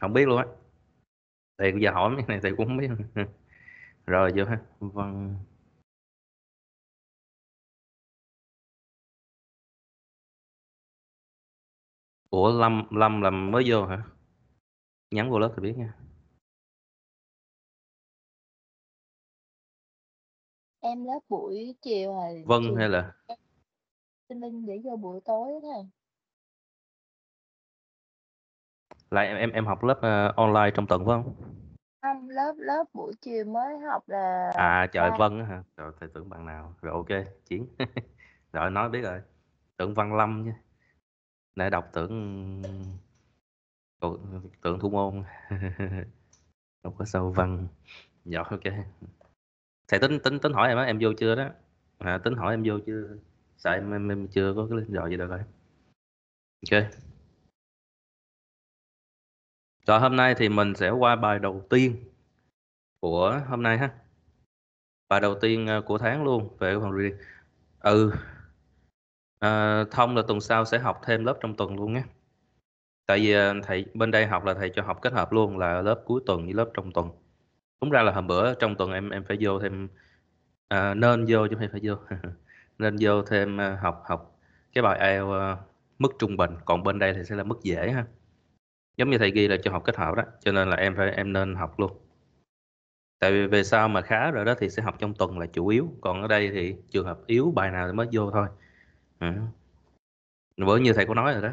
không biết luôn á thì giờ hỏi mấy này thầy cũng không biết rồi vô ha vâng ủa lâm lâm làm mới vô hả nhắn vô lớp thì biết nha em lớp buổi chiều rồi vâng chiều hay là sinh linh để vô buổi tối thôi là em em em học lớp uh, online trong tuần phải không không lớp lớp buổi chiều mới học là à trời à. vân hả rồi thầy tưởng bằng nào rồi ok chiến rồi nói biết rồi tưởng văn lâm nha nãy đọc tưởng tưởng thủ môn không có sâu văn giỏi ok thầy tính tính tính hỏi em á em vô chưa đó à, tính hỏi em vô chưa sợ em, em, em chưa có cái rồi vậy được rồi ok rồi hôm nay thì mình sẽ qua bài đầu tiên của hôm nay ha. Bài đầu tiên ờ, của tháng luôn về phần reading. Ừ. À, thông là tuần sau sẽ học thêm lớp trong tuần luôn nhé. Tại vì ờ, thầy bên đây học là thầy cho học kết hợp luôn là lớp cuối tuần với lớp trong tuần. Đúng ra là hôm bữa trong tuần em em phải vô thêm à, nên vô chứ không phải vô. nên vô thêm học học cái bài IELTS mức trung bình còn bên đây thì sẽ là mức dễ ha giống như thầy ghi là cho học kết hợp đó cho nên là em phải em nên học luôn tại vì về sau mà khá rồi đó thì sẽ học trong tuần là chủ yếu còn ở đây thì trường hợp yếu bài nào thì mới vô thôi ừ. bởi như thầy có nói rồi đó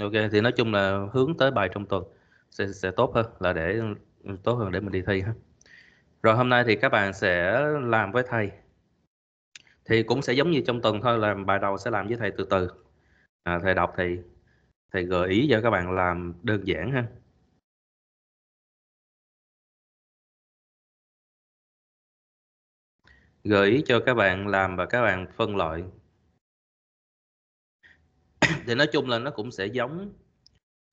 ok thì nói chung là hướng tới bài trong tuần sẽ, sẽ tốt hơn là để ừ, tốt hơn để mình đi thi ha rồi hôm nay thì các bạn sẽ làm với thầy thì cũng sẽ giống như trong tuần thôi là bài đầu sẽ làm với thầy từ từ à, thầy đọc thì thầy gợi ý cho các bạn làm đơn giản ha gợi ý cho các bạn làm và các bạn phân loại thì nói chung là nó cũng sẽ giống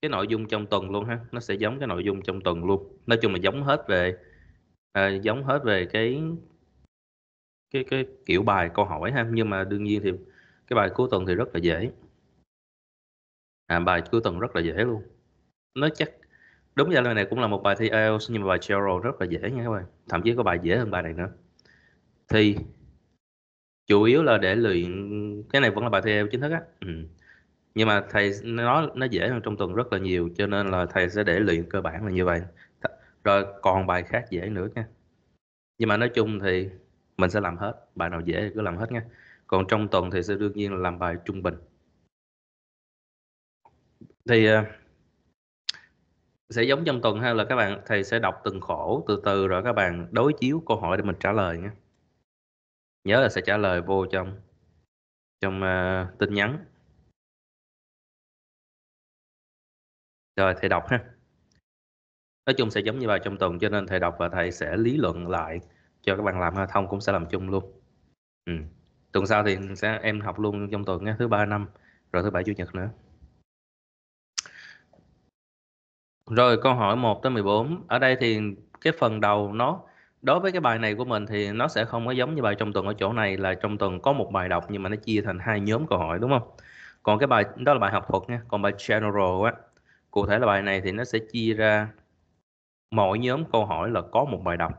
cái nội dung trong tuần luôn ha nó sẽ giống cái nội dung trong tuần luôn nói chung là giống hết về à, giống hết về cái cái cái kiểu bài câu hỏi ha nhưng mà đương nhiên thì cái bài cuối tuần thì rất là dễ à, bài cuối tuần rất là dễ luôn nó chắc đúng ra lần này cũng là một bài thi IELTS nhưng mà bài TOEFL rất là dễ nha các bạn thậm chí có bài dễ hơn bài này nữa thì chủ yếu là để luyện cái này vẫn là bài thi IELTS chính thức á ừ. nhưng mà thầy nó nó dễ hơn trong tuần rất là nhiều cho nên là thầy sẽ để luyện cơ bản là như vậy rồi còn bài khác dễ nữa nha nhưng mà nói chung thì mình sẽ làm hết bài nào dễ thì cứ làm hết nha còn trong tuần thì sẽ đương nhiên là làm bài trung bình thì ờ, sẽ giống trong tuần ha là các bạn thầy sẽ đọc từng khổ từ từ rồi các bạn đối chiếu câu hỏi để mình trả lời nhé nhớ là sẽ trả lời vô trong trong uh, tin nhắn rồi thầy đọc ha nói chung sẽ giống như bài trong tuần cho nên thầy đọc và thầy sẽ lý luận lại cho các bạn làm ha thông cũng sẽ làm chung luôn ừ. tuần sau thì sẽ em học luôn trong tuần nhé thứ ba năm rồi thứ bảy chủ nhật nữa Rồi câu hỏi 1 tới 14. Ở đây thì cái phần đầu nó đối với cái bài này của mình thì nó sẽ không có giống như bài trong tuần ở chỗ này là trong tuần có một bài đọc nhưng mà nó chia thành hai nhóm câu hỏi đúng không? Còn cái bài đó là bài học thuật nha, còn bài general á, cụ thể là bài này thì nó sẽ chia ra mỗi nhóm câu hỏi là có một bài đọc.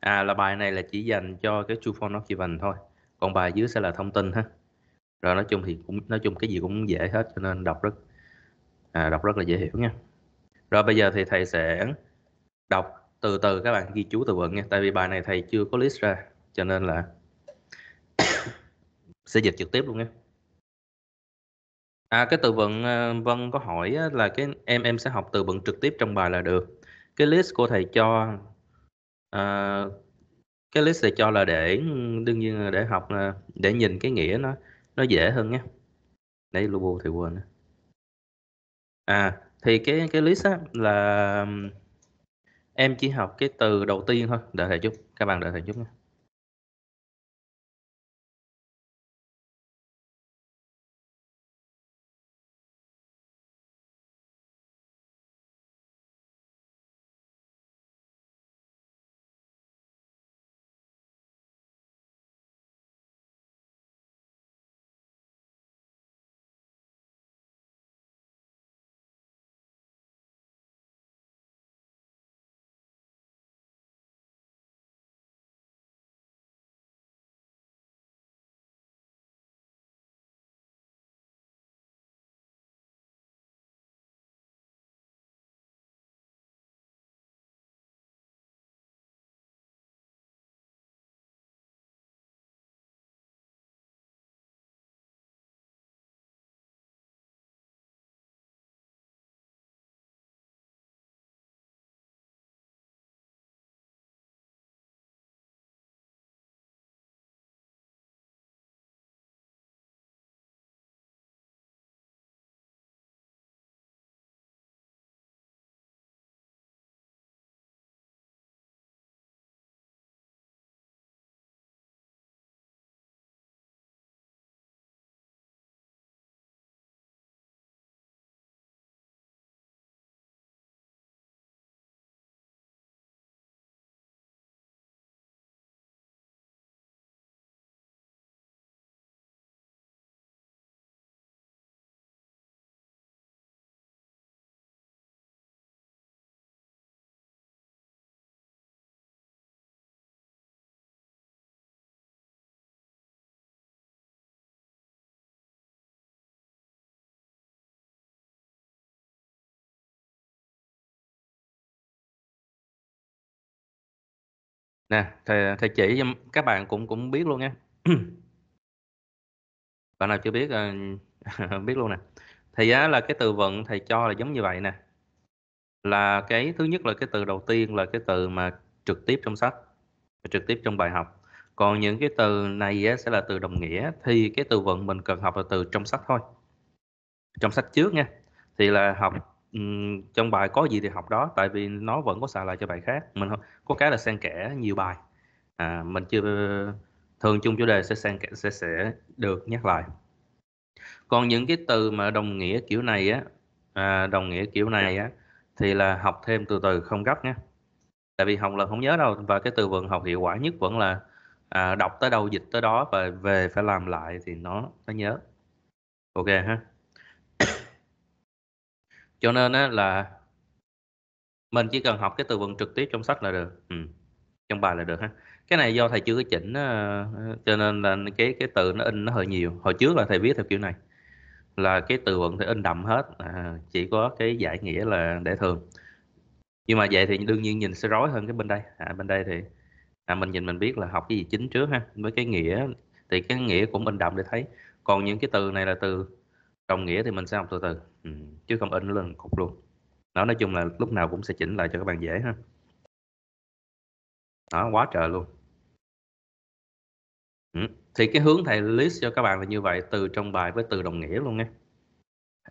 À là bài này là chỉ dành cho cái true for not given thôi. Còn bài dưới sẽ là thông tin ha. Rồi nói chung thì cũng nói chung cái gì cũng dễ hết cho nên đọc rất à, đọc rất là dễ hiểu nha. Rồi bây giờ thì thầy sẽ đọc từ từ các bạn ghi chú từ vựng nha. Tại vì bài này thầy chưa có list ra cho nên là sẽ dịch trực tiếp luôn nha. À cái từ vựng ờ, Vân có hỏi là cái em em sẽ học từ vựng trực tiếp trong bài là được. Cái list của thầy cho à, cái list thầy cho là để đương nhiên là để học ờ, để nhìn cái nghĩa nó nó dễ hơn nhé. Đấy logo thì quên. À thì cái cái list á là em chỉ học cái từ đầu tiên thôi đợi thầy chút các bạn đợi thầy chút nha nè thầy thầy chỉ cho các bạn cũng cũng biết luôn nha bạn nào chưa biết ờ, biết luôn nè thì á, là cái từ vựng thầy cho là giống như vậy nè là cái thứ nhất là cái từ đầu tiên là cái từ mà trực tiếp trong sách trực tiếp trong bài học còn những cái từ này á, sẽ là từ đồng nghĩa thì cái từ vựng mình cần học là từ trong sách thôi trong sách trước nha thì là học trong bài có gì thì học đó, tại vì nó vẫn có xài lại cho bài khác. Mình có cái là xen kẽ nhiều bài, à, mình chưa thường chung chủ đề sẽ xen kẽ sẽ sẽ được nhắc lại. Còn những cái từ mà đồng nghĩa kiểu này á, à, đồng nghĩa kiểu này dạ. á, thì là học thêm từ từ không gấp nhé Tại vì học là không nhớ đâu, và cái từ vựng học hiệu quả nhất vẫn là, à, đọc tới đâu dịch tới đó và về phải làm lại thì nó nó nhớ. OK ha cho nên á, là mình chỉ cần học cái từ vựng trực tiếp trong sách là được ừ. trong bài là được ha cái này do thầy chưa có chỉnh ờ, cho nên là cái cái từ nó in nó hơi nhiều hồi trước là thầy viết theo kiểu này là cái từ vựng thầy in đậm hết à, chỉ có cái giải nghĩa là để thường nhưng mà vậy thì đương nhiên nhìn sẽ rối hơn cái bên đây à, bên đây thì à, mình nhìn mình biết là học cái gì chính trước ha với cái nghĩa thì cái nghĩa cũng in đậm để thấy còn những cái từ này là từ đồng nghĩa thì mình sẽ học từ từ Ừ, chứ không in lên cục luôn nó nói chung là lúc nào cũng sẽ chỉnh lại cho các bạn dễ ha đó quá trời luôn ừ, thì cái hướng thầy list cho các bạn là như vậy từ trong bài với từ đồng nghĩa luôn nha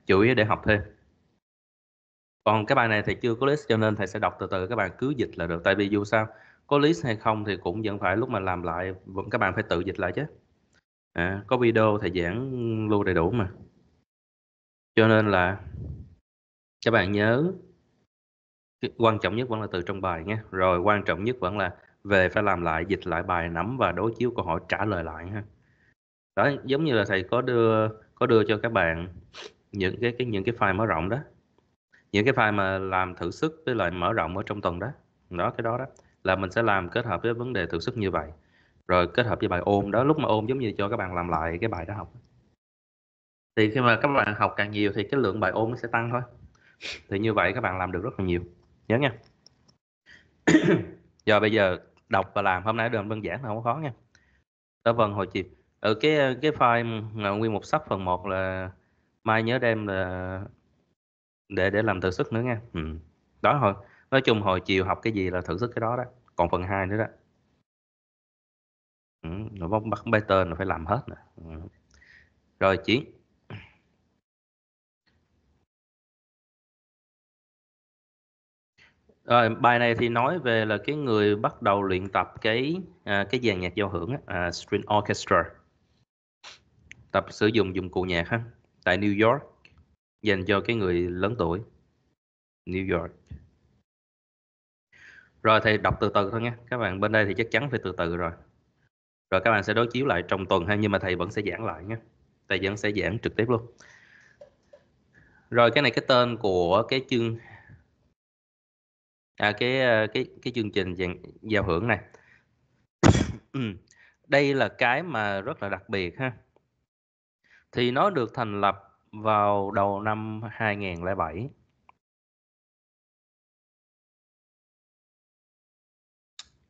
chủ yếu để học thêm còn cái bài này thì chưa có list cho nên thầy sẽ đọc từ từ các bạn cứ dịch là được tại vì dù sao có list hay không thì cũng vẫn phải lúc mà làm lại vẫn các bạn phải tự dịch lại chứ à, có video thầy giảng luôn đầy đủ mà cho nên là các bạn nhớ quan trọng nhất vẫn là từ trong bài nhé. Rồi quan trọng nhất vẫn là về phải làm lại dịch lại bài nắm và đối chiếu câu hỏi trả lời lại ha. Đó giống như là thầy có đưa có đưa cho các bạn những cái cái những cái file mở rộng đó. Những cái file mà làm thử sức với lại mở rộng ở trong tuần đó. Đó cái đó đó là mình sẽ làm kết hợp với vấn đề thử sức như vậy. Rồi kết hợp với bài ôn đó lúc mà ôn giống như cho các bạn làm lại cái bài đã học thì khi mà các bạn học càng nhiều thì cái lượng bài ôn nó sẽ tăng thôi thì như vậy các bạn làm được rất là nhiều nhớ nha giờ bây giờ đọc và làm hôm nay đơn đơn giản không có khó nha ở phần hồi chiều ở ừ, cái cái file nguyên một sách phần 1 là mai nhớ đem là để để làm thử sức nữa nha ừ. đó thôi. nói chung hồi chiều học cái gì là thử sức cái đó đó còn phần 2 nữa đó ừ. rồi bắt bắt Python là phải làm hết nè ừ. rồi chiến Rồi, bài này thì nói về là cái người bắt đầu luyện tập cái à, cái dàn nhạc giao hưởng à, string orchestra tập sử dụng dụng cụ nhạc ha tại New York dành cho cái người lớn tuổi New York rồi thì đọc từ từ thôi nha các bạn bên đây thì chắc chắn phải từ từ rồi rồi các bạn sẽ đối chiếu lại trong tuần ha nhưng mà thầy vẫn sẽ giảng lại nhé thầy vẫn sẽ giảng trực tiếp luôn rồi cái này cái tên của cái chương à, cái ờ, cái cái chương trình giao hưởng này ừ, đây là cái mà rất là đặc biệt ha thì nó được thành lập vào đầu năm 2007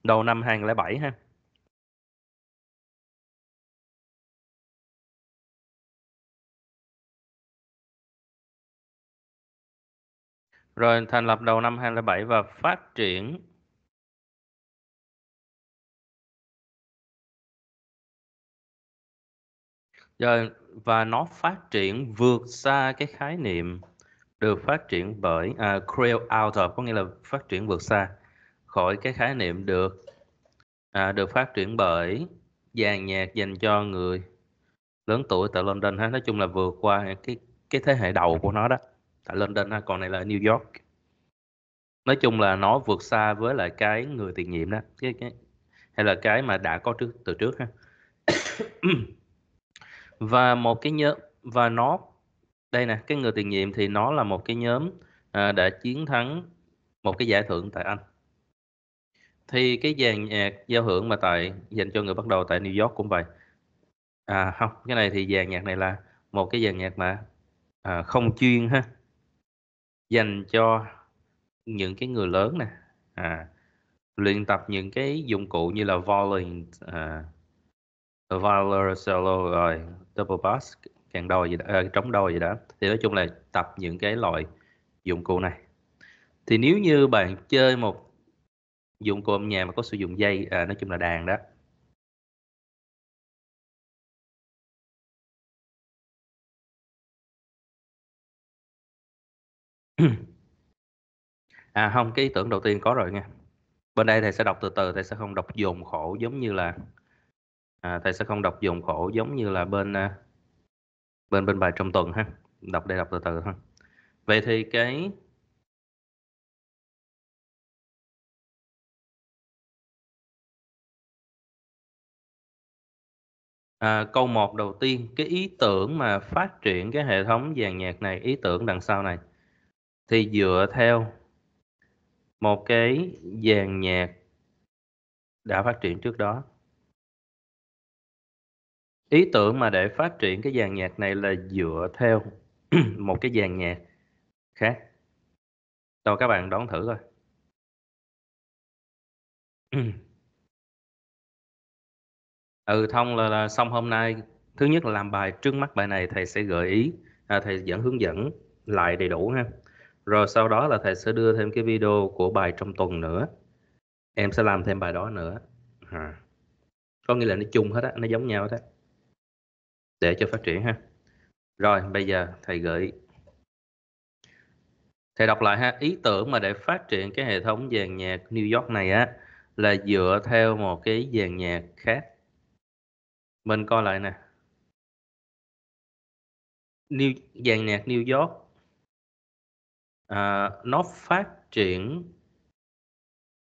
đầu năm 2007 ha rồi thành lập đầu năm 2007 và phát triển rồi và nó phát triển vượt xa cái khái niệm được phát triển bởi uh, à, Creel out of có nghĩa là phát triển vượt xa khỏi cái khái niệm được uh, được phát triển bởi dàn nhạc dành cho người lớn tuổi tại London ha nói chung là vượt qua cái cái thế hệ đầu của nó đó tại London ha còn này là New York nói chung là nó vượt xa với lại cái người tiền nhiệm đó cái, cái hay là cái mà đã có trước từ trước ha và một cái nhóm và nó đây nè cái người tiền nhiệm thì nó là một cái nhóm à, đã chiến thắng một cái giải thưởng tại Anh thì cái dàn nhạc giao hưởng mà tại dành cho người bắt đầu tại New York cũng vậy à không cái này thì dàn nhạc này là một cái dàn nhạc mà à, không chuyên ha dành cho những cái người lớn nè à, luyện tập những cái dụng cụ như là violin à, viola solo rồi double bass càng đôi gì đó, à, trống đôi gì đó thì nói chung là tập những cái loại dụng cụ này thì nếu như bạn chơi một dụng cụ âm nhạc mà có sử dụng dây à, nói chung là đàn đó À, hông, cái ý tưởng đầu tiên có rồi nha. Bên đây thầy sẽ đọc từ từ, thầy sẽ không đọc dồn khổ giống như là à, thầy sẽ không đọc dồn khổ giống như là bên, a, à, bên bên bài trong tuần ha. Đọc đây đọc từ từ thôi. Vậy thì cái À, câu 1 đầu tiên, cái ý tưởng mà phát triển cái hệ thống dàn nhạc này, ý tưởng đằng sau này thì dựa theo một cái dàn nhạc đã phát triển trước đó ý tưởng mà để phát triển cái dàn nhạc này là dựa theo một cái dàn nhạc khác rồi các bạn đón thử thôi ừ thông là, là xong hôm nay thứ nhất là làm bài trước mắt bài này thầy sẽ gợi ý à, thầy dẫn hướng dẫn lại đầy đủ ha rồi sau đó là thầy sẽ đưa thêm cái video của bài trong tuần nữa. Em sẽ làm thêm bài đó nữa. À. Có nghĩa là nó chung hết á, nó giống nhau hết á. Để cho phát triển ha. Rồi bây giờ thầy gửi. Thầy đọc lại ha, ý tưởng mà để phát triển cái hệ thống dàn nhạc New York này á là dựa theo một cái dàn nhạc khác. Mình coi lại nè. New, dàn nhạc New York à, nó phát triển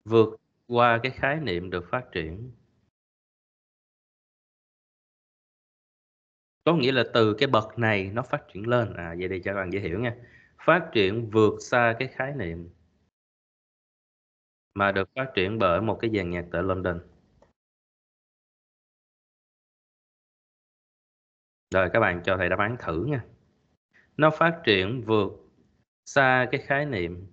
vượt qua cái khái niệm được phát triển có nghĩa là từ cái bậc này nó phát triển lên à vậy thì cho các bạn dễ hiểu nha phát triển vượt xa cái khái niệm mà được phát triển bởi một cái dàn nhạc tại London rồi các bạn cho thầy đáp án thử nha nó phát triển vượt xa cái khái niệm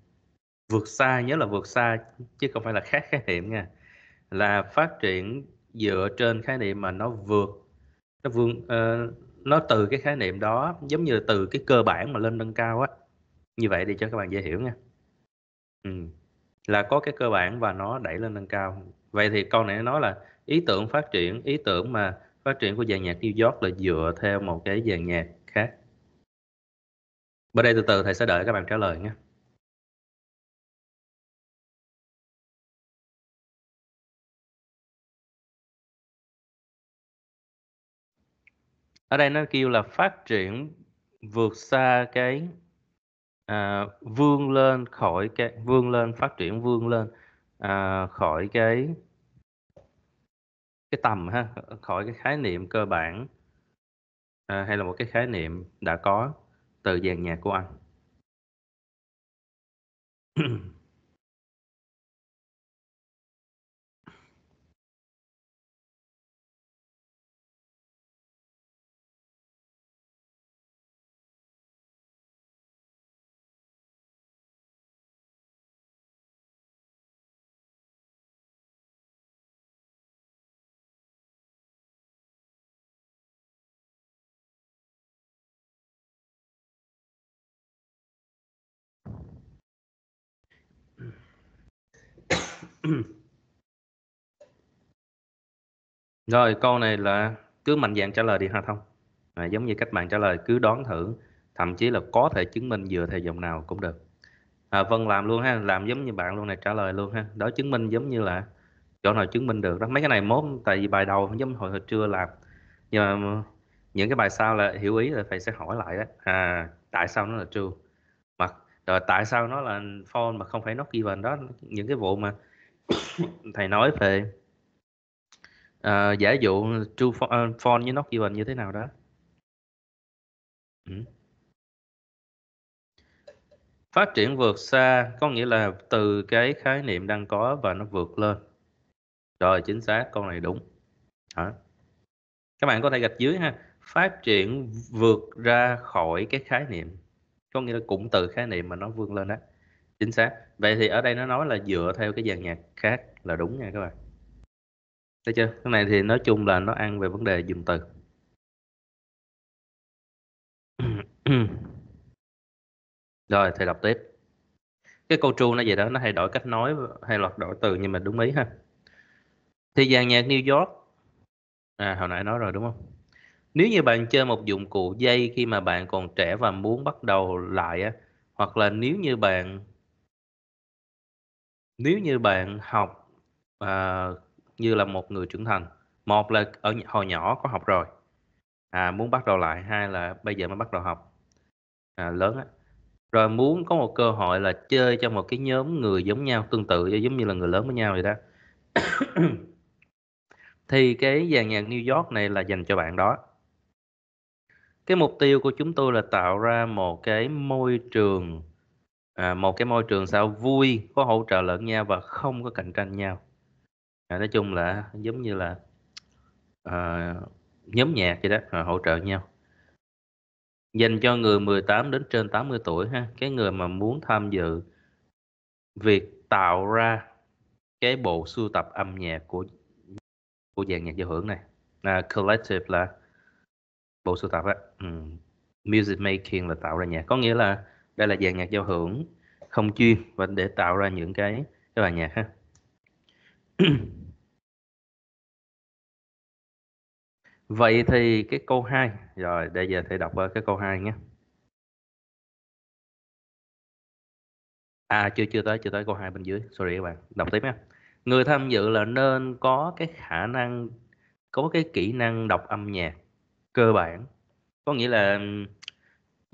vượt xa nhớ là vượt xa chứ không phải là khác khái niệm nha là phát triển dựa trên khái niệm mà nó vượt nó vươn uh, ờ, nó từ cái khái niệm đó giống như là từ cái cơ bản mà lên nâng cao á như vậy đi cho các bạn dễ hiểu nha ừ. là có cái cơ bản và nó đẩy lên nâng cao vậy thì câu này nói là ý tưởng phát triển ý tưởng mà phát triển của dàn nhạc New York là dựa theo một cái dàn nhạc bên đây từ từ thầy sẽ đợi các bạn trả lời nhé ở đây nó kêu là phát triển vượt xa cái à, vươn lên khỏi cái vươn lên phát triển vươn lên à, khỏi cái cái tầm ha khỏi cái khái niệm cơ bản à, hay là một cái khái niệm đã có từ dàn nhạc của anh rồi câu này là cứ mạnh dạng trả lời đi ha thông à, giống như cách bạn trả lời cứ đoán thử thậm chí là có thể chứng minh dựa theo dòng nào cũng được à, vân làm luôn ha làm giống như bạn luôn này trả lời luôn ha đó chứng minh giống như là chỗ nào chứng minh được đó mấy cái này mốt tại vì bài đầu giống hồi hồi trưa làm nhưng mà ừ, những cái bài sau là hiểu ý là thầy sẽ hỏi lại đó à tại sao nó là true mà rồi tại sao nó là phone mà không phải nó given đó những cái vụ mà thầy nói về uh, giả dụ true for, uh, for với not given như thế nào đó ừ. phát triển vượt xa có nghĩa là từ cái khái niệm đang có và nó vượt lên rồi chính xác con này đúng Hả? các bạn có thể gạch dưới ha phát triển vượt ra khỏi cái khái niệm có nghĩa là cũng từ khái niệm mà nó vươn lên đó chính xác vậy thì ở đây nó nói là dựa theo cái dàn nhạc khác là đúng nha các bạn thấy chưa cái này thì nói chung là nó ăn về vấn đề dùng từ rồi thầy đọc tiếp cái câu tru nó gì đó nó hay đổi cách nói hay lọt đổi từ nhưng mà đúng ý ha thì dàn nhạc New York à hồi nãy nói rồi đúng không nếu như bạn chơi một dụng cụ dây khi mà bạn còn trẻ và muốn bắt đầu lại á hoặc là nếu như bạn nếu như bạn học à, như là một người trưởng thành một là ở hồi nhỏ có học rồi à, muốn bắt đầu lại hai là bây giờ mới bắt đầu học à, lớn á rồi muốn có một cơ hội là chơi cho một cái nhóm người giống nhau tương tự giống như là người lớn với nhau vậy đó thì cái dàn nhạc New York này là dành cho bạn đó cái mục tiêu của chúng tôi là tạo ra một cái môi trường à, một cái môi trường sao vui có hỗ trợ lẫn nhau và không có cạnh tranh nhau à, nói chung là giống như là à, nhóm nhạc vậy đó à, hỗ trợ nhau dành cho người 18 đến trên 80 tuổi ha cái người mà muốn tham dự việc tạo ra cái bộ sưu tập âm nhạc của của dàn nhạc giao hưởng này là collective là bộ sưu tập á ừ. music making là tạo ra nhạc có nghĩa là đây là dàn nhạc giao hưởng không chuyên và để tạo ra những cái cái bài nhạc ha vậy thì cái câu 2 rồi bây giờ thầy đọc cái câu 2 nhé à chưa chưa tới chưa tới câu 2 bên dưới sorry các bạn đọc tiếp nhé người tham dự là nên có cái khả năng có cái kỹ năng đọc âm nhạc cơ bản có nghĩa là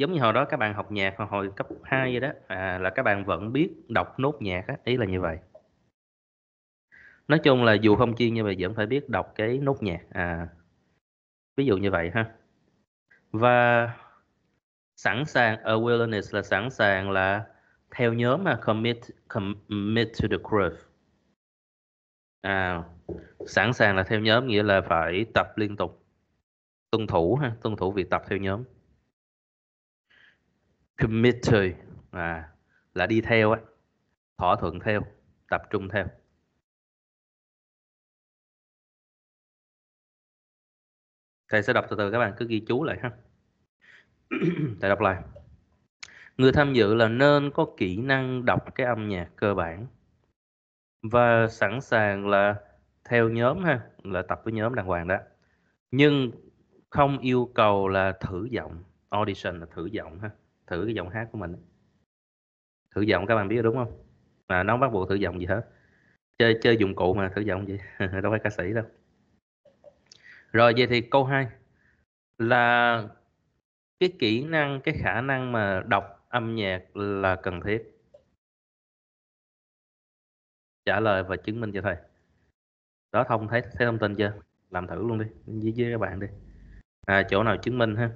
giống như hồi đó các bạn học nhạc hồi cấp 2 vậy đó à, là các bạn vẫn biết đọc nốt nhạc á, ý là như vậy nói chung là dù không chuyên nhưng mà vẫn phải biết đọc cái nốt nhạc à ví dụ như vậy ha và sẵn sàng awareness là sẵn sàng là theo nhóm mà commit commit to the groove à sẵn sàng là theo nhóm nghĩa là phải tập liên tục tuân thủ ha tuân thủ việc tập theo nhóm commit to à, là đi theo á thỏa thuận theo tập trung theo thầy sẽ đọc từ từ các bạn cứ ghi chú lại ha thầy đọc lại người tham dự là nên có kỹ năng đọc cái âm nhạc cơ bản và sẵn sàng là theo nhóm ha là tập với nhóm đàng hoàng đó nhưng không yêu cầu là thử giọng audition là thử giọng ha thử cái giọng hát của mình thử giọng các bạn biết đúng không mà nó bắt buộc thử giọng gì hết chơi chơi dụng cụ mà thử giọng gì đâu phải ca sĩ đâu rồi vậy thì câu 2 là cái kỹ năng cái khả năng mà đọc âm nhạc là cần thiết trả lời và chứng minh cho thầy đó thông thấy thấy thông tin chưa làm thử luôn đi với, với các bạn đi à, chỗ nào chứng minh ha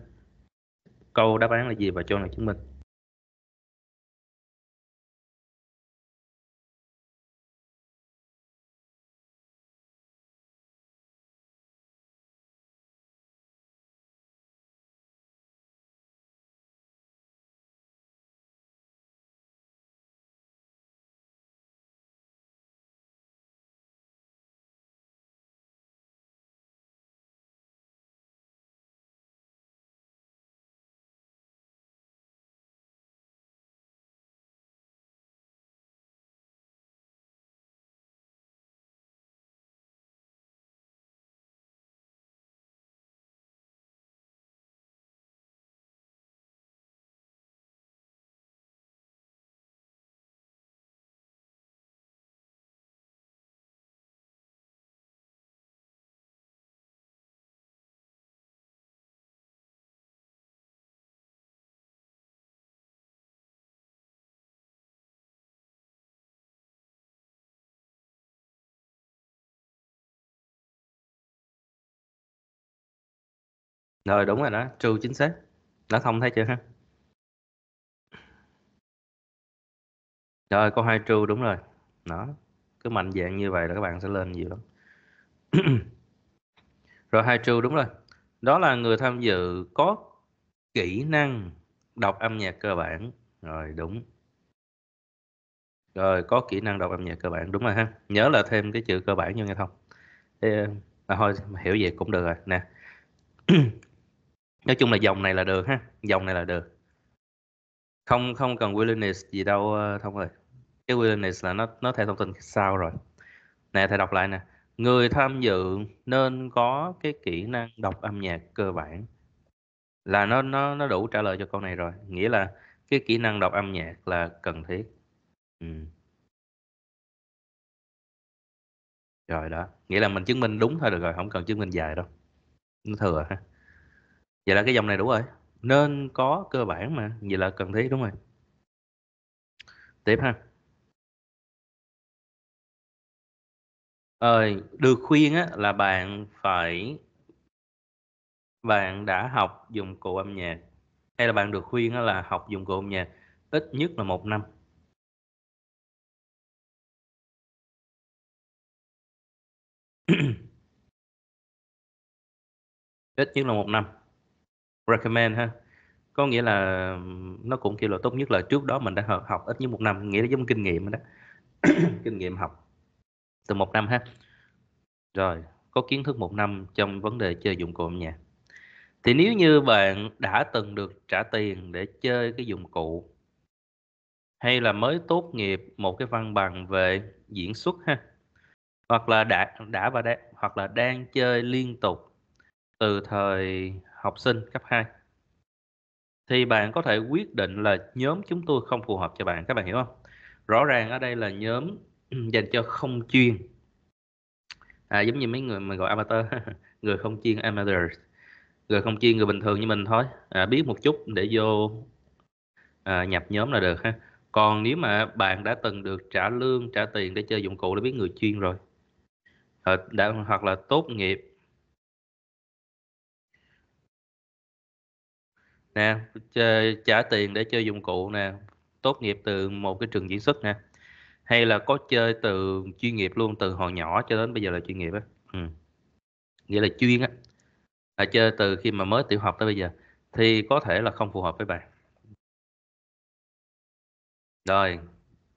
câu đáp án là gì và cho là chứng minh Rồi ờ, đúng rồi đó, true chính xác. Nó thông thấy chưa ha? Rồi có hai true đúng rồi. Đó. Cứ mạnh dạng như vậy là các bạn sẽ lên nhiều lắm. rồi hai true đúng rồi. Đó là người tham dự có kỹ năng đọc âm nhạc cơ bản. Rồi đúng. Rồi có kỹ năng đọc âm nhạc cơ bản đúng rồi ha. Nhớ là thêm cái chữ cơ bản vô nghe không? Thì, à, thôi hiểu vậy cũng được rồi nè. nói chung là dòng này là được ha dòng này là được không không cần willingness gì đâu ờ, thông rồi cái willingness là nó nó theo thông tin sau rồi nè thầy đọc lại nè người tham dự nên có cái kỹ năng đọc âm nhạc cơ bản là nó nó nó đủ trả lời cho câu này rồi nghĩa là cái kỹ năng đọc âm nhạc là cần thiết ừ. rồi đó nghĩa là mình chứng minh đúng thôi được rồi không cần chứng minh dài đâu nó thừa ha vậy là cái dòng này đủ rồi nên có cơ bản mà vậy là cần thiết đúng rồi tiếp ha ờ, được khuyên á, là bạn phải bạn đã học dụng cụ âm nhạc hay là bạn được khuyên á, là học dụng cụ âm nhạc ít nhất là một năm ít nhất là một năm recommend ha có nghĩa là nó cũng kêu là tốt nhất là trước đó mình đã học, học ít nhất một năm nghĩa là giống kinh nghiệm đó kinh nghiệm học từ một năm ha rồi có kiến thức một năm trong vấn đề chơi dụng cụ âm nhạc thì nếu như bạn đã từng được trả tiền để chơi cái dụng cụ hay là mới tốt nghiệp một cái văn bằng về diễn xuất ha hoặc là đã đã và đã hoặc là đang chơi liên tục từ thời học sinh cấp 2 thì bạn có thể quyết định là nhóm chúng tôi không phù hợp cho bạn các bạn hiểu không rõ ràng ở đây là nhóm dành cho không chuyên à, giống như mấy người mình gọi amateur người không chuyên amateur người không chuyên người bình thường như mình thôi à, biết một chút để vô à, nhập nhóm là được ha còn nếu mà bạn đã từng được trả lương trả tiền để chơi dụng cụ để biết người chuyên rồi ờ, đã, hoặc là tốt nghiệp nè chơi, trả tiền để chơi dụng cụ nè tốt nghiệp từ một cái trường diễn xuất nè hay là có chơi từ chuyên nghiệp luôn từ hồi nhỏ cho đến bây giờ là chuyên nghiệp á ừ. nghĩa là chuyên á là chơi từ khi mà mới tiểu học tới bây giờ thì có thể là không phù hợp với bạn rồi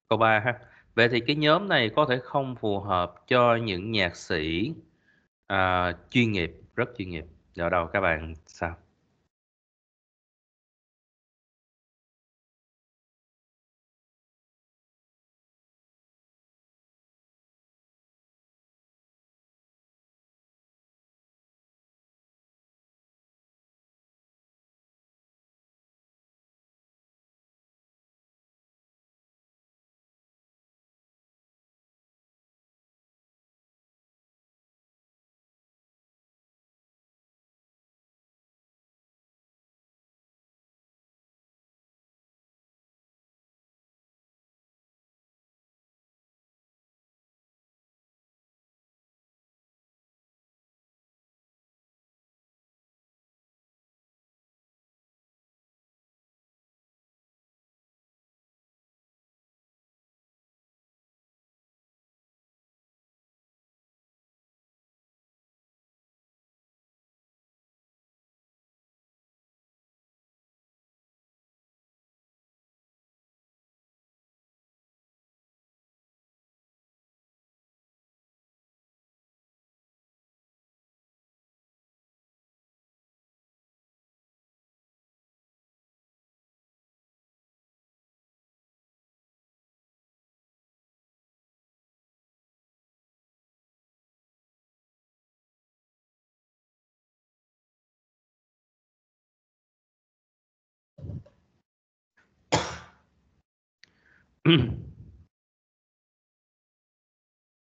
câu 3 ha vậy thì cái nhóm này có thể không phù hợp cho những nhạc sĩ à, chuyên nghiệp rất chuyên nghiệp ở đâu các bạn sao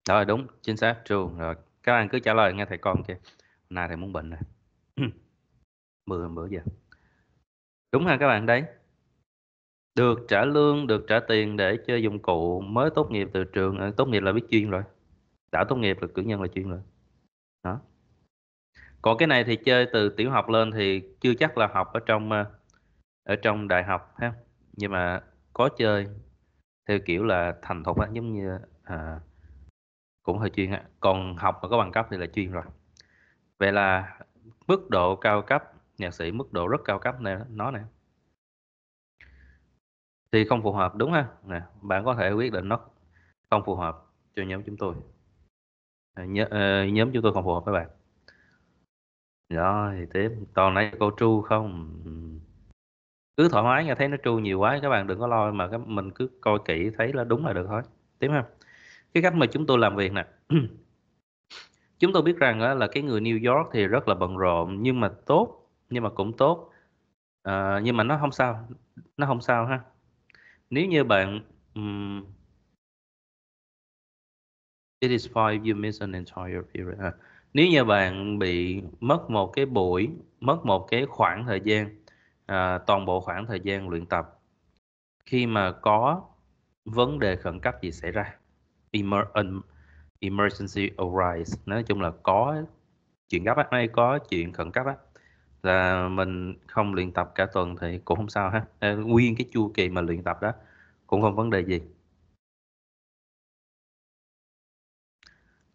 đó là đúng chính xác true rồi các bạn cứ trả lời nghe thầy con kia hôm nay thầy muốn bệnh này mười bữa giờ đúng ha các bạn đấy được trả lương được trả tiền để chơi dụng cụ mới tốt nghiệp từ trường ờ, tốt nghiệp là biết chuyên rồi đã tốt nghiệp là cử nhân là chuyên rồi đó còn cái này thì chơi từ tiểu học lên thì chưa chắc là học ở trong ờ, ở trong đại học ha nhưng mà có chơi theo kiểu là thành thục á giống như à, cũng hơi chuyên á còn học mà có bằng cấp thì là chuyên rồi vậy là mức độ cao cấp nhạc sĩ mức độ rất cao cấp này nó nè thì không phù hợp đúng ha nè, bạn có thể quyết định nó không phù hợp cho nhóm chúng tôi à, Nhớ, uh, nhóm chúng tôi không phù hợp với bạn rồi tiếp toàn nãy cô tru không cứ thoải mái nghe thấy nó tru nhiều quá các bạn đừng có lo mà các mình cứ coi kỹ thấy là đúng là được thôi tiếp không cái cách mà chúng tôi làm việc nè chúng tôi biết rằng là cái người New York thì rất là bận rộn nhưng mà tốt nhưng mà cũng tốt à, nhưng mà nó không sao nó không sao ha nếu như bạn um, it is five you miss an entire period à, nếu như bạn bị mất một cái buổi mất một cái khoảng thời gian à, toàn bộ khoảng thời gian luyện tập khi mà có vấn đề khẩn cấp gì xảy ra Emer um, emergency arise nói chung là có chuyện gấp á có chuyện khẩn cấp á là mình không luyện tập cả tuần thì cũng không sao ha nguyên cái chu kỳ mà luyện tập đó cũng không vấn đề gì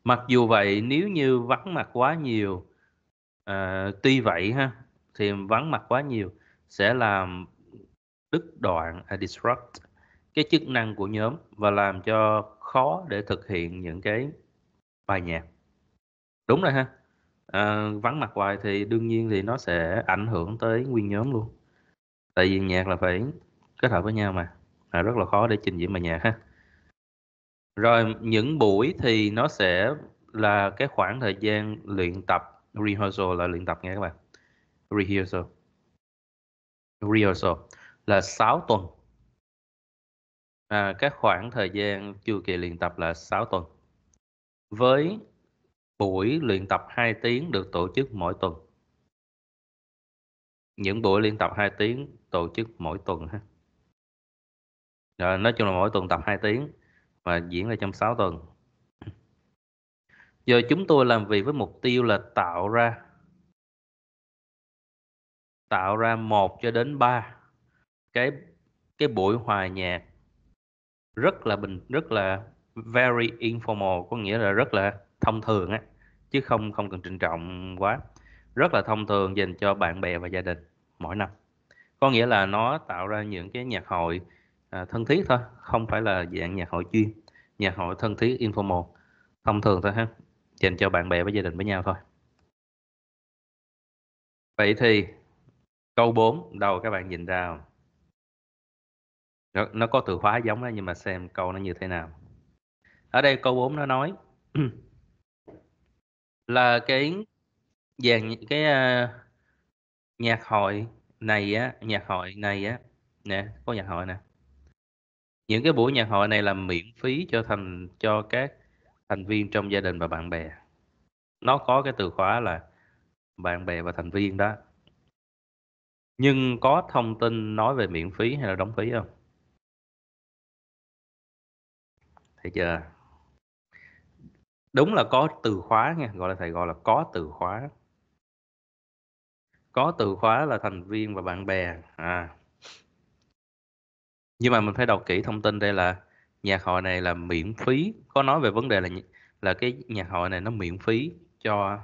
mặc dù vậy nếu như vắng mặt quá nhiều à, tuy vậy ha thì vắng mặt quá nhiều sẽ làm đứt đoạn à, disrupt cái chức năng của nhóm và làm cho khó để thực hiện những cái bài nhạc đúng rồi ha à, vắng mặt hoài thì đương nhiên thì nó sẽ ảnh hưởng tới nguyên nhóm luôn tại vì nhạc là phải kết hợp với nhau mà à, rất là khó để trình diễn bài nhạc ha rồi những buổi thì nó sẽ là cái khoảng thời gian luyện tập rehearsal là luyện tập nghe các bạn rehearsal rehearsal là 6 tuần à, các khoảng thời gian chu kỳ luyện tập là 6 tuần với buổi luyện tập 2 tiếng được tổ chức mỗi tuần những buổi luyện tập 2 tiếng tổ chức mỗi tuần ha Rồi, nói chung là mỗi tuần tập 2 tiếng và diễn ra trong 6 tuần giờ chúng tôi làm việc với mục tiêu là tạo ra tạo ra một cho đến ba cái cái buổi hòa nhạc rất là bình rất là very informal có nghĩa là rất là thông thường á chứ không không cần trịnh trọng quá rất là thông thường dành cho bạn bè và gia đình mỗi năm có nghĩa là nó tạo ra những cái nhạc hội à, thân thiết thôi không phải là dạng nhạc hội chuyên nhạc hội thân thiết informal thông thường thôi ha dành cho bạn bè và gia đình với nhau thôi vậy thì Câu 4 đâu các bạn nhìn ra không? Nó, nó có từ khóa giống đó nhưng mà xem câu nó như thế nào. Ở đây câu 4 nó nói là cái dàn cái uh, nhạc hội này á, nhạc hội này á nè, có nhạc hội nè. Những cái buổi nhạc hội này là miễn phí cho thành cho các thành viên trong gia đình và bạn bè. Nó có cái từ khóa là bạn bè và thành viên đó nhưng có thông tin nói về miễn phí hay là đóng phí không? Thấy chưa? Đúng là có từ khóa nha, gọi là thầy gọi là có từ khóa. Có từ khóa là thành viên và bạn bè. À. Nhưng mà mình phải đọc kỹ thông tin đây là nhạc hội này là miễn phí, có nói về vấn đề là là cái nhạc hội này nó miễn phí cho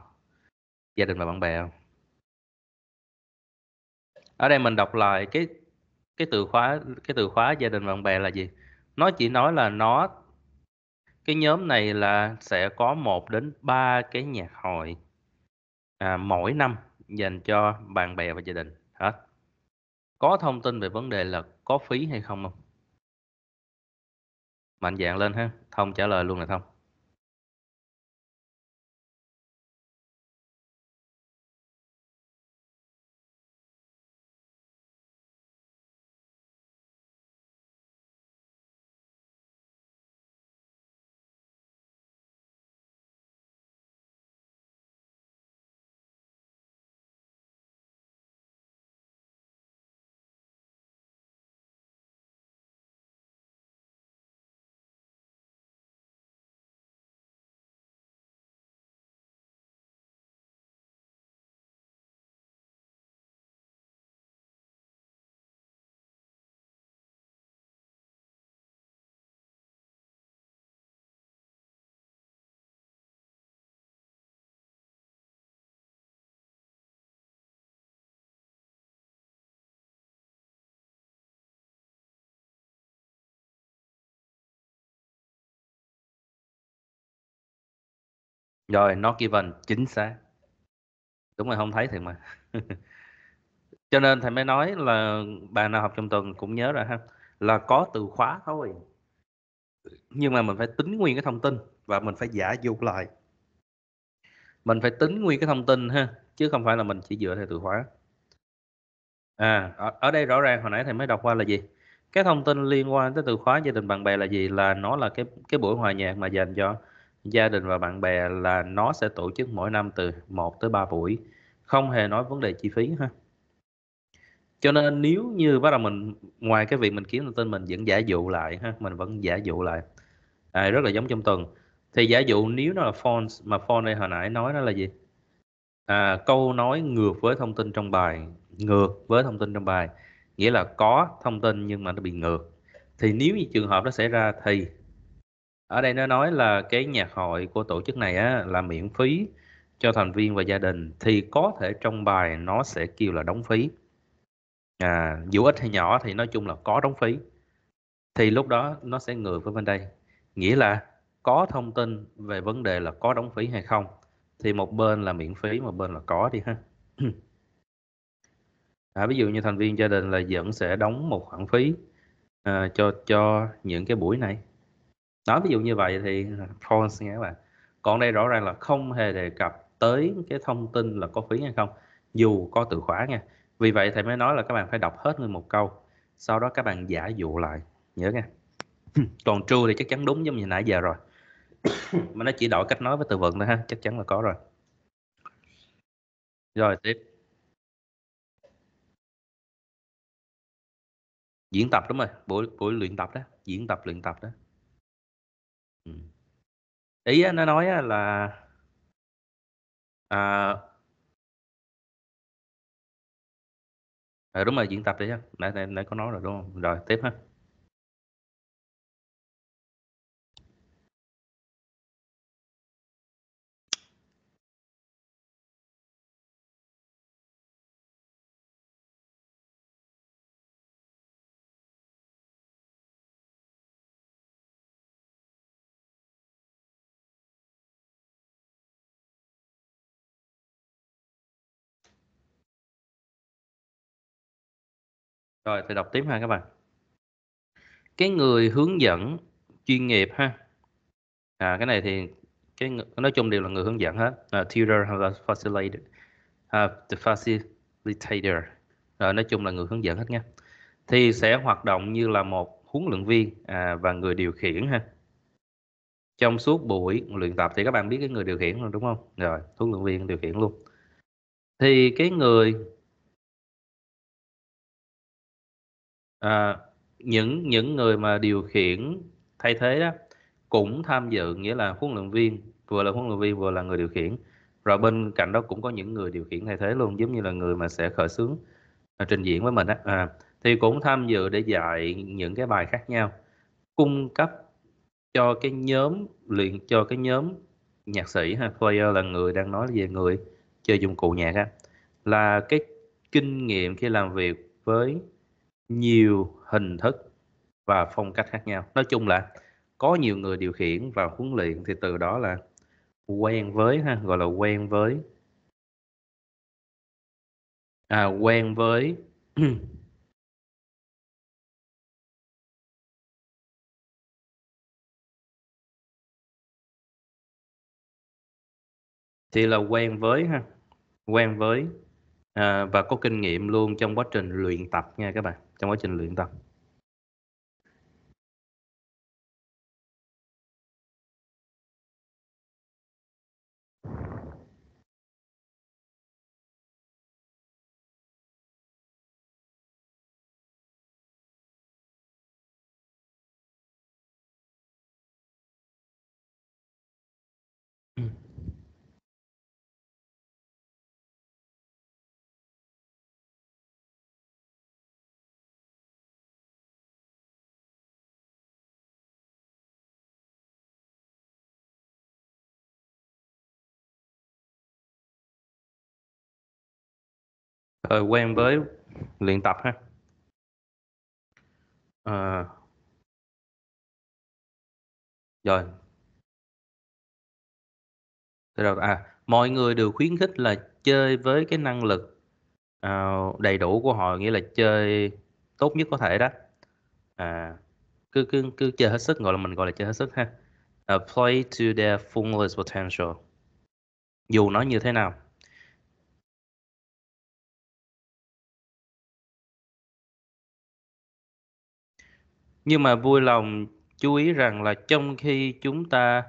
gia đình và bạn bè không? ở đây mình đọc lại cái cái từ khóa cái từ khóa gia đình bạn bè là gì nó chỉ nói là nó cái nhóm này là sẽ có một đến ba cái nhạc hội à, mỗi năm dành cho bạn bè và gia đình hả có thông tin về vấn đề là có phí hay không không mạnh dạng lên ha thông trả lời luôn là thông rồi not given chính xác đúng rồi không thấy thì mà cho nên thầy mới nói là bà nào học trong tuần cũng nhớ rồi ha là có từ khóa thôi nhưng mà mình phải tính nguyên cái thông tin và mình phải giả dụ lại mình phải tính nguyên cái thông tin ha chứ không phải là mình chỉ dựa theo từ khóa à ở, ở đây rõ ràng hồi nãy thầy mới đọc qua là gì cái thông tin liên quan tới từ khóa gia đình bạn bè là gì là nó là cái cái buổi hòa nhạc mà dành cho gia đình và bạn bè là nó sẽ tổ chức mỗi năm từ 1 tới 3 buổi không hề nói vấn đề chi phí ha cho nên nếu như bắt đầu mình ngoài cái việc mình kiếm thông tin mình vẫn giả dụ lại ha mình vẫn giả dụ lại à, rất là giống trong tuần thì giả dụ nếu nó là fonts mà font đây hồi nãy nói nó là gì à, câu nói ngược với thông tin trong bài ngược với thông tin trong bài nghĩa là có thông tin nhưng mà nó bị ngược thì nếu như trường hợp nó xảy ra thì ở đây nó nói là cái nhạc hội của tổ chức này á, là miễn phí cho thành viên và gia đình thì có thể trong bài nó sẽ kêu là đóng phí à, dù ít hay nhỏ thì nói chung là có đóng phí thì lúc đó nó sẽ ngược với bên đây nghĩa là có thông tin về vấn đề là có đóng phí hay không thì một bên là miễn phí một bên là có đi ha à, ví dụ như thành viên gia đình là vẫn sẽ đóng một khoản phí à, cho cho những cái buổi này nói ví dụ như vậy thì Florence nghe các bạn còn đây rõ ràng là không hề đề cập tới cái thông tin là có phí hay không dù có từ khóa nha vì vậy thầy mới nói là các bạn phải đọc hết nguyên một câu sau đó các bạn giả dụ lại nhớ nghe còn true thì chắc chắn đúng giống như nãy giờ rồi mà nó chỉ đổi cách nói với từ vựng thôi ha chắc chắn là có rồi rồi tiếp diễn tập đúng rồi buổi buổi luyện tập đó diễn tập luyện tập đó Ừm. Ý nó nói là à Ờ, đúng rồi, diễn tập đi ha, nãy nãy nãy có nói rồi, đúng hông? Rồi, tiếp ha. Rồi phải đọc tiếp ha các bạn. Cái người hướng dẫn chuyên nghiệp ha. À, cái này thì cái nói chung đều là người hướng dẫn hết. À, tutor hoặc là facilitator. À, the facilitator. Rồi à, nói chung là người hướng dẫn hết nha. Thì sẽ hoạt động như là một huấn luyện viên à, và người điều khiển ha. Trong suốt buổi luyện tập thì các bạn biết cái người điều khiển rồi đúng không? Rồi, huấn luyện viên điều khiển luôn. Thì cái người Ờ, những những người mà điều khiển thay thế đó cũng tham dự nghĩa là huấn luyện viên vừa là huấn luyện viên vừa là người điều khiển rồi bên cạnh đó cũng có những người điều khiển thay thế luôn giống như là người mà sẽ khởi xướng à, trình diễn với mình á à, thì cũng tham dự để dạy những cái bài khác nhau cung cấp cho cái nhóm luyện cho cái nhóm nhạc sĩ ha player là người đang nói về người chơi dụng cụ nhạc á là cái kinh nghiệm khi làm việc với nhiều hình thức và phong cách khác nhau nói chung là có nhiều người điều khiển và huấn luyện thì từ đó là quen với ha gọi là quen với à, quen với thì là quen với ha quen với à, và có kinh nghiệm luôn trong quá trình luyện tập nha các bạn trong quá trình luyện tập uh, quen với luyện tập ha à, rồi rồi à mọi người đều khuyến khích là chơi với cái năng lực uh, đầy đủ của họ nghĩa là chơi tốt nhất có thể đó à, cứ cứ cứ chơi hết sức gọi là mình gọi là chơi hết sức ha uh, play to their fullest potential dù nó như thế nào nhưng mà vui lòng chú ý rằng là trong khi chúng ta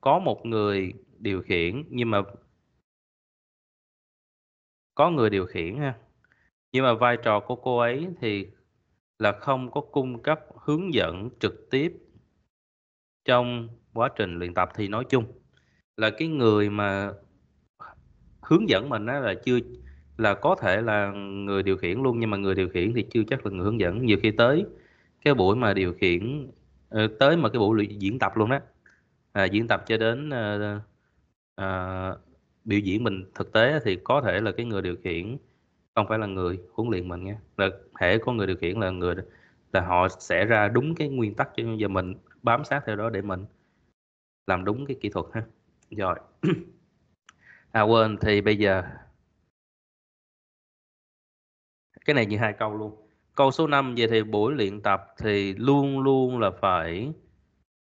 có một người điều khiển nhưng mà có người điều khiển ha nhưng mà vai trò của cô ấy thì là không có cung cấp hướng dẫn trực tiếp trong quá trình luyện tập thì nói chung là cái người mà hướng dẫn mình á là chưa là có thể là người điều khiển luôn nhưng mà người điều khiển thì chưa chắc là người hướng dẫn nhiều khi tới cái buổi mà điều khiển ờ, tới mà cái buổi diễn tập luôn đó à, diễn tập cho đến à, à, biểu diễn mình thực tế thì có thể là cái người điều khiển không phải là người huấn luyện mình nha là thể có người điều khiển là người là họ sẽ ra đúng cái nguyên tắc cho giờ mình bám sát theo đó để mình làm đúng cái kỹ thuật ha rồi à quên thì bây giờ cái này như hai câu luôn Câu số 5 về thì buổi luyện tập thì luôn luôn là phải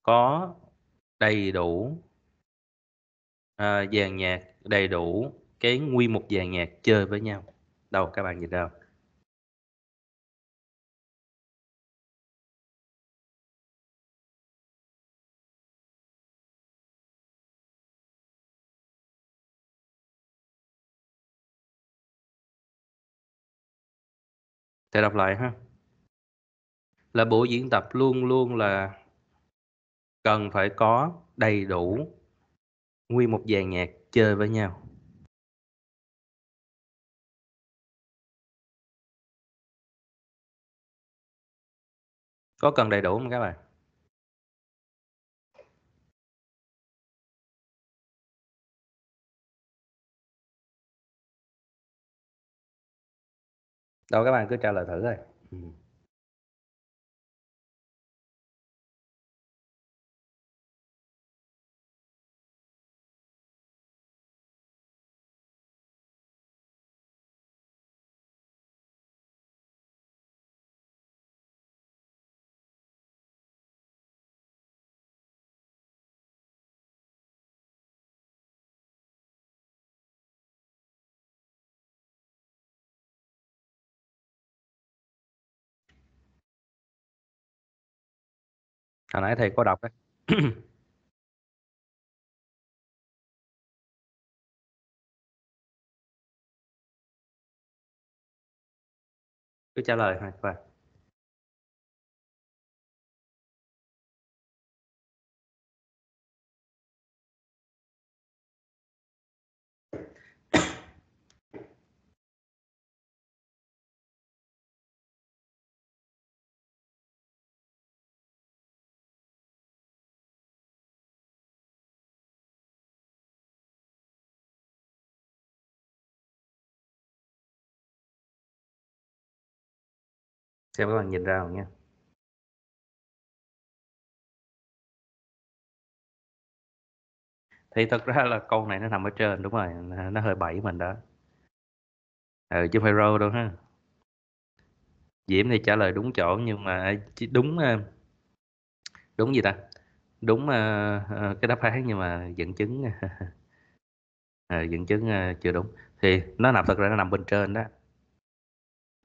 có đầy đủ à, dàn nhạc đầy đủ cái nguyên một dàn nhạc chơi với nhau. Đâu các bạn nhìn đâu? sẽ đọc lại ha. Là bộ diễn tập luôn luôn là cần phải có đầy đủ nguyên một dàn nhạc chơi với nhau. Có cần đầy đủ không các bạn? đâu các bạn cứ trả lời thử thôi hồi nãy thầy có đọc đấy cứ trả lời thôi xem các bạn nhìn ra không nhé thì thật ra là câu này nó nằm ở trên đúng rồi nó hơi bẫy mình đó ừ, chứ phải râu đâu ha diễm thì trả lời đúng chỗ nhưng mà đúng ờ, đúng gì ta đúng ờ, ờ, cái đáp án nhưng mà dẫn chứng dẫn chứng chưa đúng thì nó nằm thật ra nó nằm bên trên đó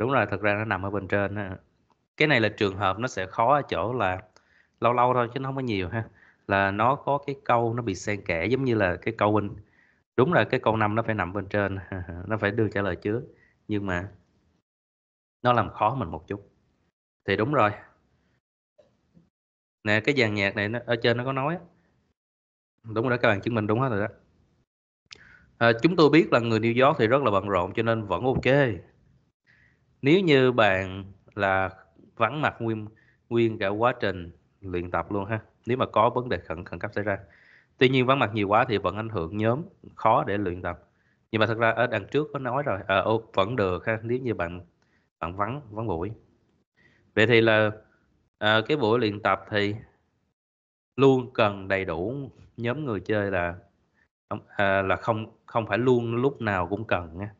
đúng rồi thật ra nó nằm ở bên trên đó. cái này là trường hợp nó sẽ khó ở chỗ là lâu lâu thôi chứ nó không có nhiều ha là nó có cái câu nó bị xen kẽ giống như là cái câu bên đúng là cái câu năm nó phải nằm bên trên nó phải đưa trả lời trước nhưng mà nó làm khó mình một chút thì đúng rồi nè cái dàn nhạc này nó, ở trên nó có nói đúng rồi đó các bạn chứng minh đúng hết rồi đó à, chúng tôi biết là người New York thì rất là bận rộn cho nên vẫn ok nếu như bạn là vắng mặt nguyên nguyên cả quá trình luyện tập luôn ha nếu mà có vấn đề khẩn khẩn cấp xảy ra tuy nhiên vắng mặt nhiều quá thì vẫn ảnh hưởng nhóm khó để luyện tập nhưng mà thật ra ở đằng trước có nói rồi à, ô, vẫn được ha nếu như bạn bạn vắng vắng buổi vậy thì là à, cái buổi luyện tập thì luôn cần đầy đủ nhóm người chơi là à, là không không phải luôn lúc nào cũng cần nha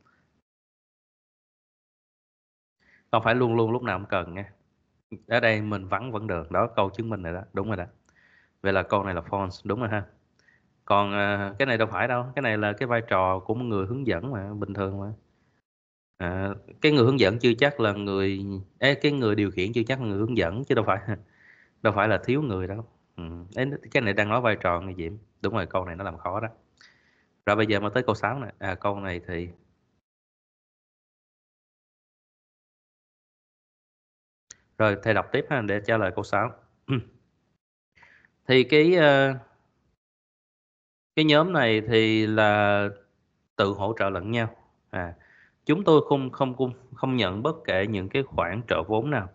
không phải luôn luôn lúc nào cũng cần nha ở đây mình vắng vẫn được đó câu chứng minh rồi đó đúng rồi đó vậy là câu này là false đúng rồi ha còn à, cái này đâu phải đâu cái này là cái vai trò của một người hướng dẫn mà bình thường mà à, cái người hướng dẫn chưa chắc là người ê, cái người điều khiển chưa chắc là người hướng dẫn chứ đâu phải đâu phải là thiếu người đâu ừ. cái này đang nói vai trò người diễm đúng rồi câu này nó làm khó đó rồi bây giờ mà tới câu 6 này à, câu này thì Rồi thầy đọc tiếp ha, để trả lời câu 6. thì cái ờ, cái nhóm này thì là tự hỗ trợ lẫn nhau. À, chúng tôi không không không, không nhận bất kể những cái khoản trợ vốn nào.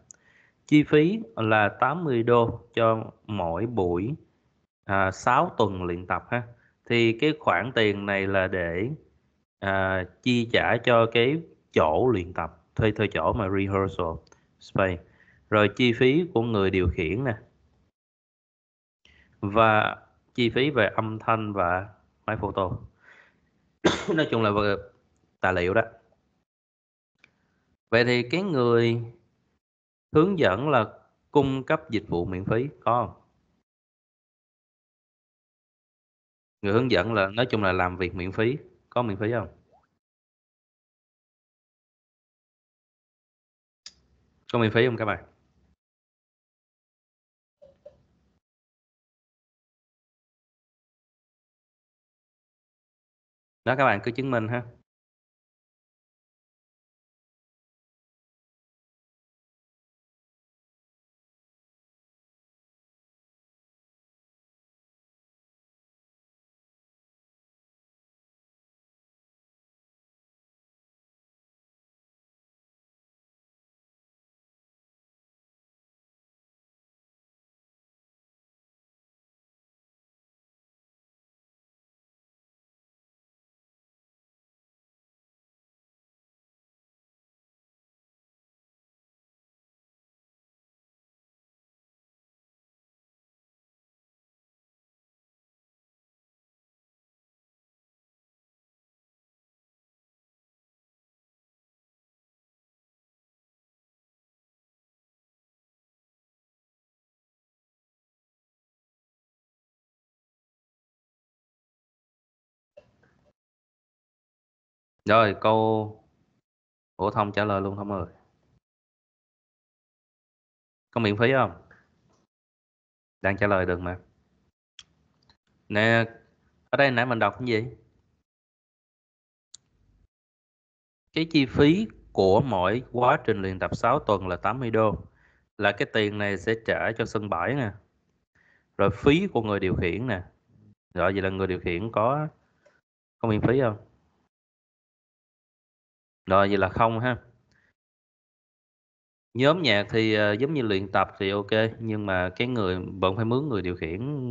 Chi phí là 80 đô cho mỗi buổi à, 6 tuần luyện tập ha. Thì cái khoản tiền này là để à, chi trả cho cái chỗ luyện tập, thuê thuê chỗ mà rehearsal space rồi chi phí của người điều khiển nè và chi phí về âm thanh và máy photo nói chung là về tài liệu đó vậy thì cái người hướng dẫn là cung cấp dịch vụ miễn phí có không người hướng dẫn là nói chung là làm việc miễn phí có miễn phí không có miễn phí không các bạn đó các bạn cứ chứng minh ha Rồi câu Ủa Thông trả lời luôn Thông ơi Có miễn phí không? Đang trả lời được mà Nè Ở đây nãy mình đọc cái gì? Cái chi phí của mỗi quá trình luyện tập 6 tuần là 80 đô Là cái tiền này sẽ trả cho sân bãi nè Rồi phí của người điều khiển nè Rồi vậy là người điều khiển có Có miễn phí không? rồi vậy là không ha nhóm nhạc thì uh, giống như luyện tập thì ok nhưng mà cái người vẫn phải mướn người điều khiển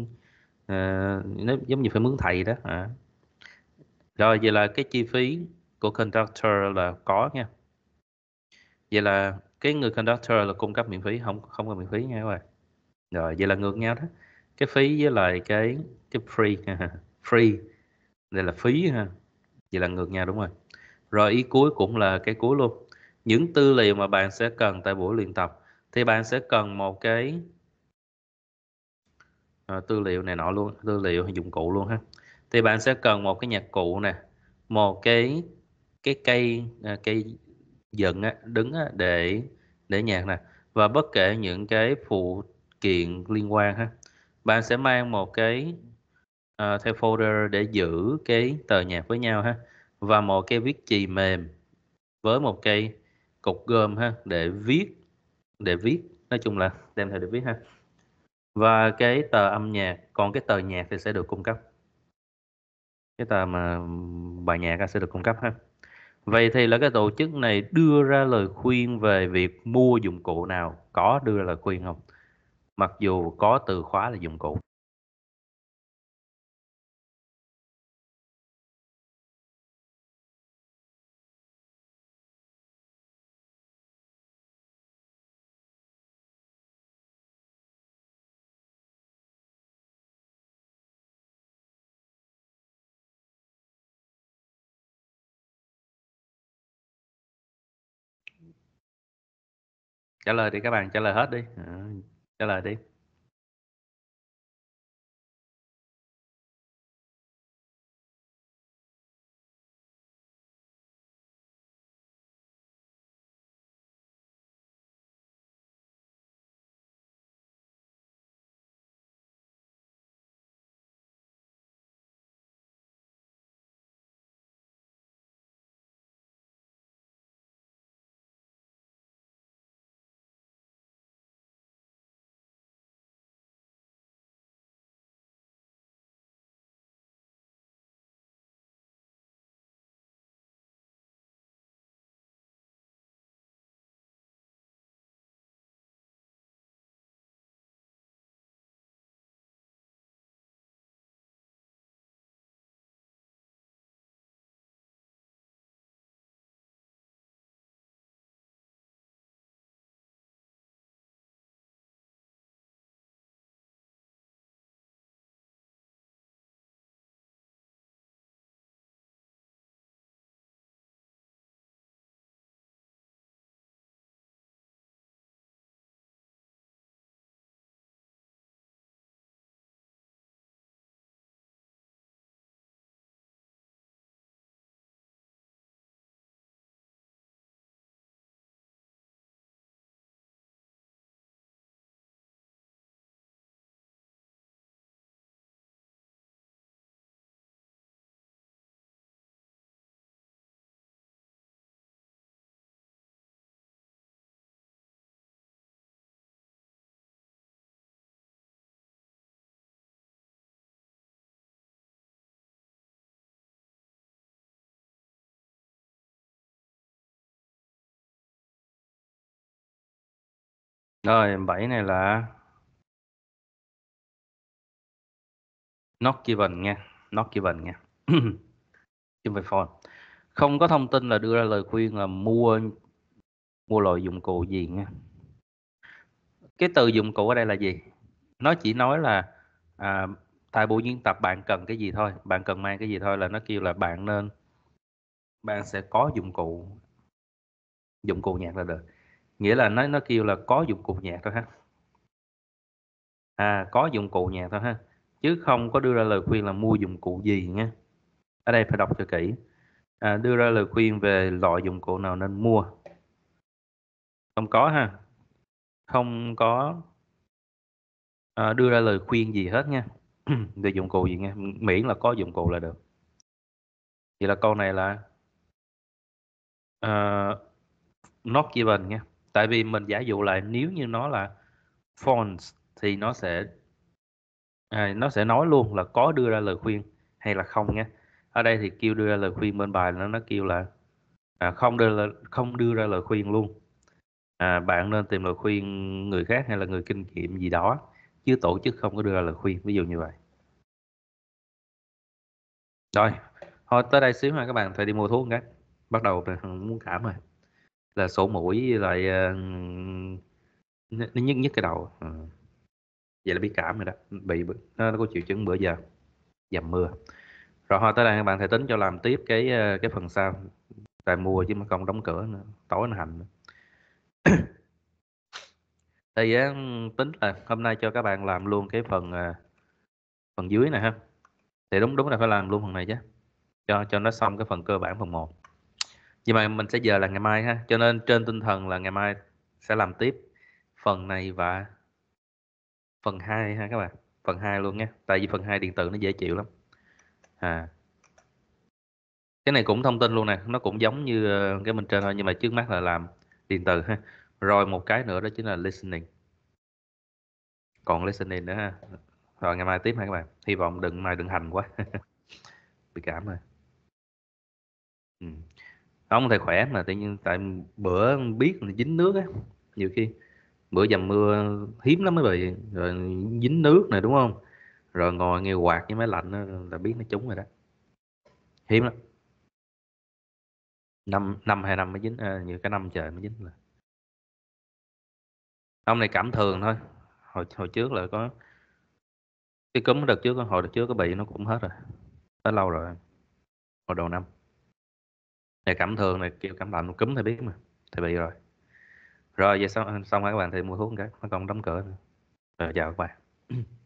uh, giống như phải mướn thầy đó à. rồi vậy là cái chi phí của conductor là có nha vậy là cái người conductor là cung cấp miễn phí không không có miễn phí nha các bạn rồi vậy là ngược nhau đó cái phí với lại cái cái free free đây là phí ha vậy là ngược nhau đúng rồi rồi ý cuối cũng là cái cuối luôn những tư liệu mà bạn sẽ cần tại buổi luyện tập thì bạn sẽ cần một cái à, tư liệu này nọ luôn tư liệu dụng cụ luôn ha thì bạn sẽ cần một cái nhạc cụ nè một cái cái cây à, cây dựng á, đứng á, để để nhạc nè và bất kể những cái phụ kiện liên quan ha bạn sẽ mang một cái uh, theo folder để giữ cái tờ nhạc với nhau ha và một cái viết chì mềm với một cây cục gom ha để viết để viết nói chung là đem theo để viết ha và cái tờ âm nhạc còn cái tờ nhạc thì sẽ được cung cấp cái tờ mà bài nhạc sẽ được cung cấp ha vậy thì là cái tổ chức này đưa ra lời khuyên về việc mua dụng cụ nào có đưa ra lời khuyên không mặc dù có từ khóa là dụng cụ trả lời đi các bạn trả lời hết đi ờ, trả lời đi Rồi, 7 này là not given nha, not given nha. Given phone. Không có thông tin là đưa ra lời khuyên là mua mua loại dụng cụ gì nha. Cái từ dụng cụ ở đây là gì? Nó chỉ nói là à, tại buổi diễn tập bạn cần cái gì thôi, bạn cần mang cái gì thôi là nó kêu là bạn nên bạn sẽ có dụng cụ dụng cụ nhạc là được nghĩa là nó nó kêu là có dụng cụ nhạc thôi ha à có dụng cụ nhạc thôi ha chứ không có đưa ra lời khuyên là mua dụng cụ gì nha ở đây phải đọc cho kỹ à, đưa ra lời khuyên về loại dụng cụ nào nên mua không có ha không có à, đưa ra lời khuyên gì hết nha về dụng cụ gì nha miễn là có dụng cụ là được vậy là câu này là uh, not given nha tại vì mình giả dụ lại nếu như nó là fonts thì nó sẽ à, nó sẽ nói luôn là có đưa ra lời khuyên hay là không nhé ở đây thì kêu đưa ra lời khuyên bên bài nó nó kêu là à, không đưa là không đưa ra lời khuyên luôn à, bạn nên tìm lời khuyên người khác hay là người kinh nghiệm gì đó chứ tổ chức không có đưa ra lời khuyên ví dụ như vậy rồi thôi tới đây xíu mà các bạn phải đi mua thuốc cái bắt đầu muốn cảm rồi là sổ mũi lại ờ, nó nhức nhức cái đầu ừ. vậy là biết cảm rồi đó bị nó, nó có triệu chứng bữa giờ dầm mưa rồi thôi tới đây các bạn thầy tính cho làm tiếp cái ờ, cái phần sau tại mùa chứ mà không đóng cửa nữa tối nó hành nữa. thì tính là hôm nay cho các bạn làm luôn cái phần phần dưới này ha thì đúng đúng là phải làm luôn phần này chứ cho cho nó xong cái phần cơ bản phần 1 nhưng mà mình sẽ giờ là ngày mai ha cho nên trên tinh thần là ngày mai sẽ làm tiếp phần này và phần 2 ha các bạn phần 2 luôn nhé tại vì phần 2 điện tử nó dễ chịu lắm à cái này cũng thông tin luôn nè nó cũng giống như ờ, cái mình trên thôi nhưng mà trước mắt là làm điện tử ha rồi một cái nữa đó chính là listening còn listening nữa ha rồi ngày mai tiếp ha các bạn hy vọng đừng mai đừng hành quá bị cảm rồi ừ không thầy khỏe mà tự nhiên tại bữa biết dính nước á nhiều khi bữa dầm mưa hiếm lắm mới bị rồi dính nước này đúng không rồi ngồi nghe quạt với máy lạnh đó, là biết nó trúng rồi đó hiếm lắm năm năm hai năm mới dính à, nhiều cái năm trời mới dính là ông này cảm thường thôi hồi hồi trước là có cái cúm đợt trước hồi đợt trước có bị nó cũng hết rồi đã lâu rồi hồi đầu năm này cảm thường này kêu cảm lạnh cúm thì biết mà thì bị rồi rồi vậy xong xong rồi các bạn thì mua thuốc một cái nó còn đóng cửa nữa rồi chào các bạn